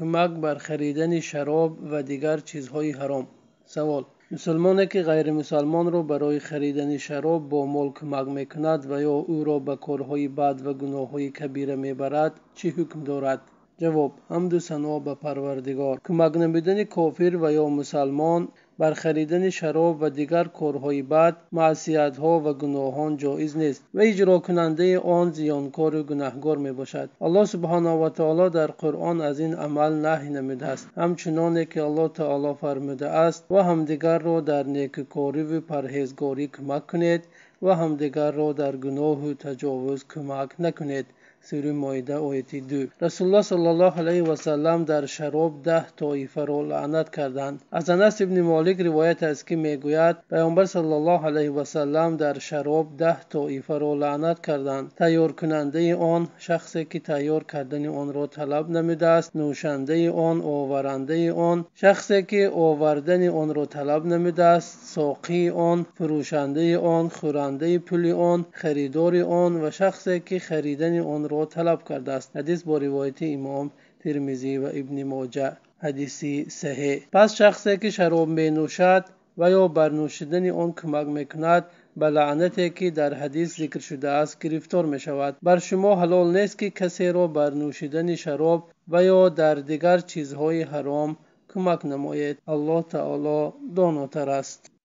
кӯмак бар харидани шароб ва дигар чизҳои ҳаром савол мусулмоне ки ғайримусалмонро барои харидани шароб бо мол кӯмак мекунад ва ё ӯро ба корҳои бад ва гуноҳҳои кабира мебарад чӣ ҳукм дорад ҷавоб ҳамду сано ба парвардигор кӯмак намудани кофир ва ё мусалмон бар харидани шароб ва дигар корҳои бад маъсиятҳо ва гуноҳон ҷоиз нест ва иҷрокунандаи он зиёнкору гунаҳгор мебошад алло субҳанаҳу ватаоло дар қуръон аз ин амал наҳй намудааст ҳамчуноне ки алло таъоло фармудааст ва ҳамдигарро дар некукориву парҳезгорӣ кӯмак кунед و همدیگر را در گناه و تجاوز کمک نکنید سوره مایده آیت دو رسول الله صلی الله علیه و سلم در شراب ده طایفه را لعنت کردند از انس ابن مالک روایت است که میگوید پیامبر صلی الله علیه و سلم در شراب ده طایفه را لعنت کردند تیار کننده آن شخصی که تیار کردن آن را طلب نموده است نوشنده آن آورنده آن شخصی که آوردن آن را طلب نموده است ساقی آن فروشنده آن خورنده дарандаи пули он харидори он ва шахсе ки харидани онро талаб кардааст ҳадис бо ривояти имом термизӣ ва ибни моҷа ҳадиси саҳе пас шахсе ки шароб менӯшад ва ё бар нӯшидани он кӯмак мекунад ба лаънате ки дар ҳадис зикр шудааст гирифтор мешавад бар шумо ҳалол нест ки касеро бар нӯшидани шароб ва ё дар дигар чизҳои ҳаром кӯмак намоед аллоҳ таъоло донотар аст